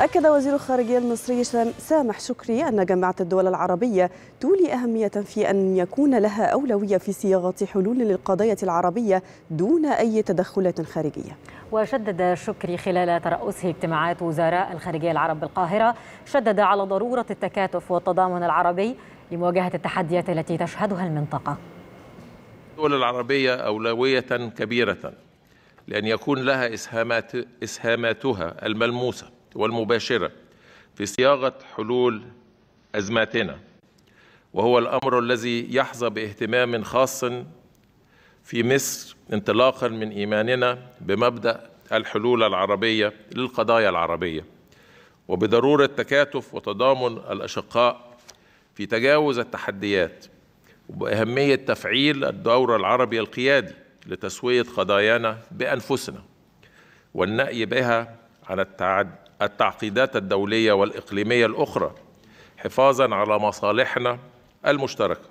أكد وزير الخارجية المصري سامح شكري أن جامعة الدول العربية تولي أهمية في أن يكون لها أولوية في صياغة حلول للقضية العربية دون أي تدخلات خارجية وشدد شكري خلال ترأسه اجتماعات وزراء الخارجية العرب بالقاهرة شدد على ضرورة التكاتف والتضامن العربي لمواجهة التحديات التي تشهدها المنطقة الدول العربية أولوية كبيرة لأن يكون لها إسهامات إسهاماتها الملموسة والمباشرة في صياغة حلول أزماتنا وهو الأمر الذي يحظى باهتمام خاص في مصر انطلاقا من إيماننا بمبدأ الحلول العربية للقضايا العربية وبضرورة تكاتف وتضامن الأشقاء في تجاوز التحديات وبأهمية تفعيل الدور العربي القيادي لتسوية قضايانا بأنفسنا والنأي بها على التعقيدات الدولية والإقليمية الأخرى حفاظا على مصالحنا المشتركة